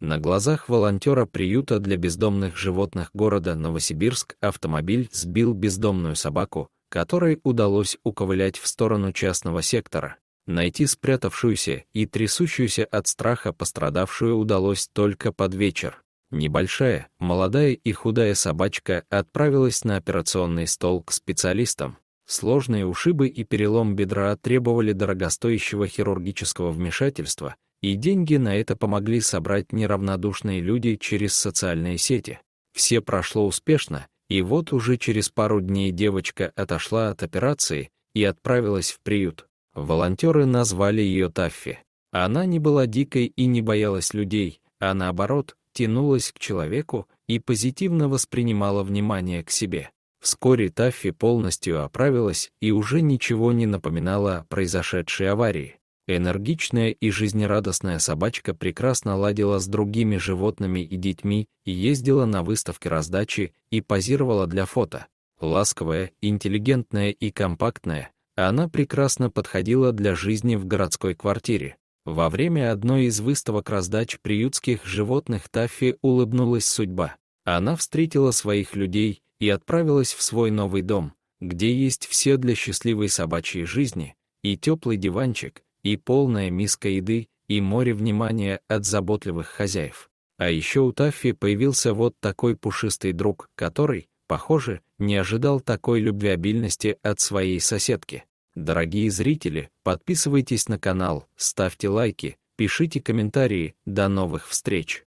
На глазах волонтера приюта для бездомных животных города Новосибирск автомобиль сбил бездомную собаку, которой удалось уковылять в сторону частного сектора. Найти спрятавшуюся и трясущуюся от страха пострадавшую удалось только под вечер. Небольшая, молодая и худая собачка отправилась на операционный стол к специалистам. Сложные ушибы и перелом бедра требовали дорогостоящего хирургического вмешательства — и деньги на это помогли собрать неравнодушные люди через социальные сети. Все прошло успешно, и вот уже через пару дней девочка отошла от операции и отправилась в приют. Волонтеры назвали ее Таффи. Она не была дикой и не боялась людей, а наоборот, тянулась к человеку и позитивно воспринимала внимание к себе. Вскоре Таффи полностью оправилась и уже ничего не напоминала о произошедшей аварии. Энергичная и жизнерадостная собачка прекрасно ладила с другими животными и детьми и ездила на выставке раздачи и позировала для фото. Ласковая, интеллигентная и компактная, она прекрасно подходила для жизни в городской квартире. Во время одной из выставок раздач приютских животных Таффи улыбнулась судьба. Она встретила своих людей и отправилась в свой новый дом, где есть все для счастливой собачьей жизни, и теплый диванчик, и полная миска еды, и море внимания от заботливых хозяев. А еще у Таффи появился вот такой пушистый друг, который, похоже, не ожидал такой любвеобильности от своей соседки. Дорогие зрители, подписывайтесь на канал, ставьте лайки, пишите комментарии. До новых встреч!